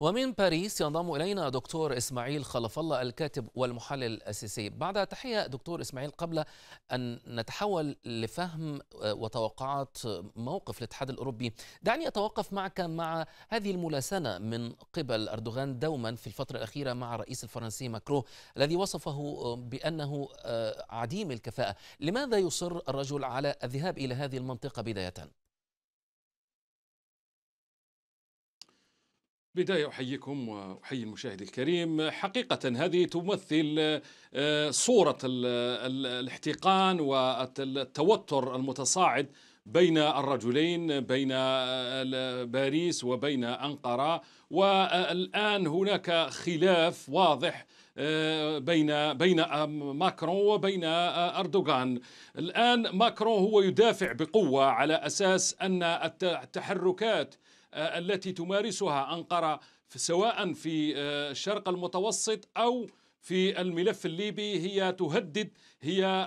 ومن باريس ينضم إلينا دكتور إسماعيل خلف الله الكاتب والمحلل الأساسي بعد تحية دكتور إسماعيل قبل أن نتحول لفهم وتوقعات موقف الاتحاد الأوروبي دعني أتوقف معك مع هذه الملاسنة من قبل أردوغان دوما في الفترة الأخيرة مع الرئيس الفرنسي ماكرو الذي وصفه بأنه آه، عديم الكفاءة لماذا يصر الرجل على الذهاب إلى هذه المنطقة بداية؟ بداية أحييكم وأحيي المشاهد الكريم حقيقة هذه تمثل آه، صورة الاحتقان والتوتر المتصاعد بين الرجلين بين آه، باريس وبين أنقرة والآن هناك خلاف واضح آه، بين بين ماكرون وبين اردوغان الان ماكرون هو يدافع بقوه على اساس ان التحركات آه، التي تمارسها أنقرة سواء في آه، الشرق المتوسط أو في الملف الليبي هي تهدد هي آه،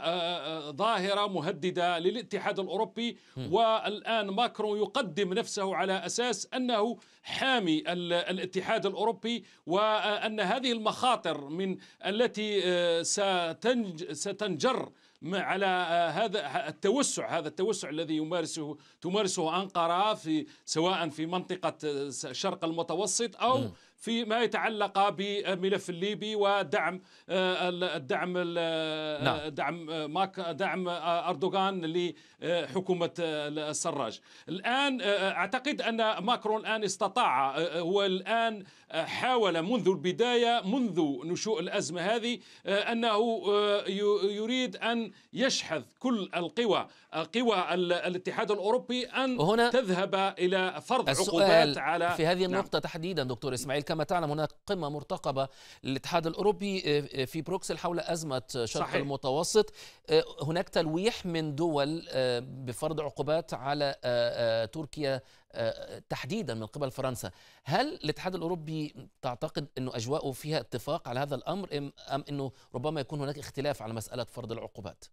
آه، ظاهرة مهددة للاتحاد الأوروبي والآن ماكرون يقدم نفسه على أساس أنه حامي الاتحاد الأوروبي وأن هذه المخاطر من التي آه، ستنجر على هذا التوسع هذا التوسع الذي يمارسه تمارسه أنقرة في سواء في منطقة الشرق المتوسط أو فيما يتعلق بالملف الليبي ودعم آه، الدعم آه، نعم. دعم آه، ماك دعم اردوغان لحكومه السراج الان اعتقد ان ماكرون الان استطاع هو الان حاول منذ البدايه منذ نشوء الازمه هذه انه يريد ان يشحذ كل القوى قوى الاتحاد الاوروبي ان هنا تذهب الى فرض عقوبات على في هذه نعم. النقطه نعم. تحديدا دكتور اسماعيل كما تعلم هناك قمة مرتقبة للاتحاد الأوروبي آه، آه، في بروكسل حول أزمة شرق صحيح. المتوسط آه، هناك تلويح من دول بفرض عقوبات على تركيا تحديدا من قبل فرنسا هل الاتحاد الأوروبي تعتقد أنه أجواءه فيها اتفاق على هذا الأمر أم أنه ربما يكون هناك اختلاف على مسألة فرض العقوبات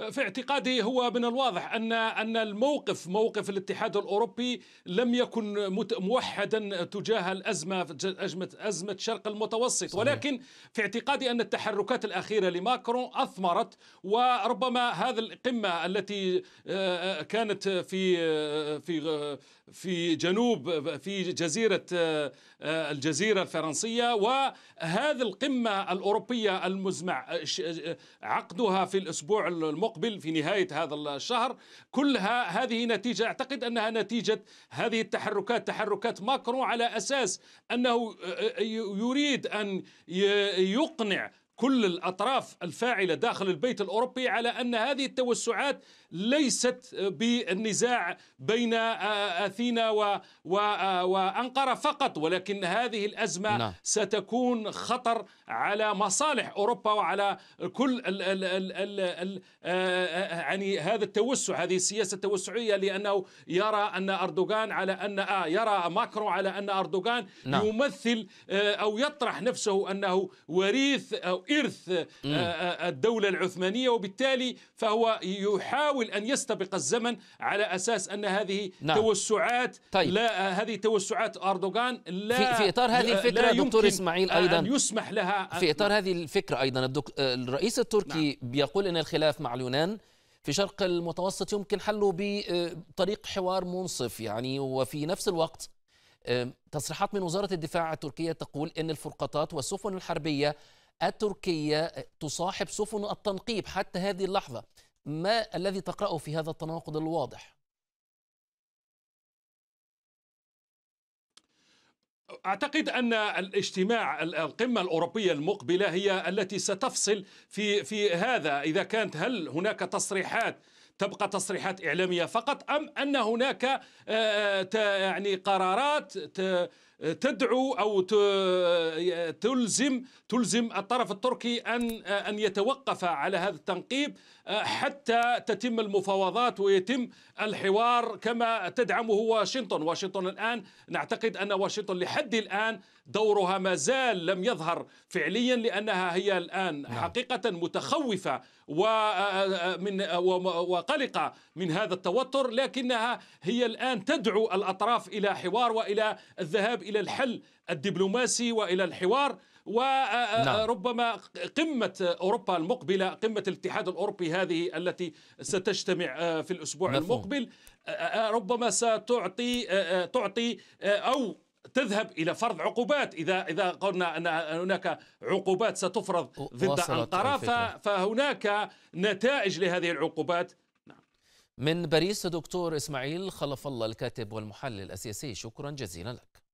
في اعتقادي هو من الواضح ان ان الموقف موقف الاتحاد الاوروبي لم يكن موحدا تجاه الازمه ازمه ازمه شرق المتوسط صحيح. ولكن في اعتقادي ان التحركات الاخيره لماكرون اثمرت وربما هذا القمه التي آه، آه، كانت في آه، في في جنوب في جزيره الجزيره الفرنسيه وهذه القمه الاوروبيه المزمع عقدها في الاسبوع المقبل المقبل في نهاية هذا الشهر كلها هذه نتيجة أعتقد أنها نتيجة هذه التحركات تحركات ماكرون على أساس أنه يريد أن يقنع كل الأطراف الفاعلة داخل البيت الأوروبي على أن هذه التوسعات ليست بالنزاع بين آه، أثينا آه، وأنقرة فقط ولكن هذه الأزمة نعم. ستكون خطر على مصالح أوروبا وعلى كل ال ال ال ال آه، يعني هذا التوسع هذه السياسة التوسعية لأنه يرى أن أردوغان على أن آه يرى ماكرو على أن أردوغان نعم. يمثل أو يطرح نفسه أنه وريث أو إرث آه، آه، الدولة العثمانية وبالتالي فهو يحاول أن يستبق الزمن على أساس أن هذه نعم. توسعات طيب. لا آه، هذه توسعات أردوغان لا في, في إطار هذه الفكرة دكتور إسماعيل أيضا أن يسمح لها في إطار هذه الفكرة أيضا الدك... الرئيس التركي نعم. بيقول أن الخلاف مع اليونان في شرق المتوسط يمكن حله بطريق حوار منصف يعني وفي نفس الوقت تصريحات من وزارة الدفاع التركية تقول أن الفرقاطات والسفن الحربية التركية تصاحب سفن التنقيب حتى هذه اللحظة ما الذي تقرأه في هذا التناقض الواضح؟ اعتقد ان الاجتماع القمه الاوروبيه المقبله هي التي ستفصل في في هذا اذا كانت هل هناك تصريحات تبقى تصريحات اعلاميه فقط ام ان هناك آه، آه، يعني قرارات تدعو او تلزم تلزم الطرف التركي ان ان يتوقف على هذا التنقيب آه، حتى تتم المفاوضات ويتم الحوار كما تدعمه واشنطن، واشنطن الان نعتقد ان واشنطن لحد الان دورها ما زال لم يظهر فعليا لانها هي الان نعم. حقيقه متخوفه ومن آه، وقلقه من هذا التوتر لكنها هي الان تدعو الاطراف الى حوار والى الذهاب الى الحل الدبلوماسي والى الحوار وربما آه، آه، نعم. قمة أوروبا المقبلة قمة الاتحاد الأوروبي هذه التي ستجتمع آه، في الأسبوع مفهوم. المقبل ربما ستعطي تعطي أو تذهب الى فرض عقوبات اذا اذا قلنا ان هناك عقوبات ستفرض ضد انقره فهناك نتائج لهذه العقوبات نعم. من باريس دكتور اسماعيل خلف الله الكاتب والمحلل السياسي شكرا جزيلا لك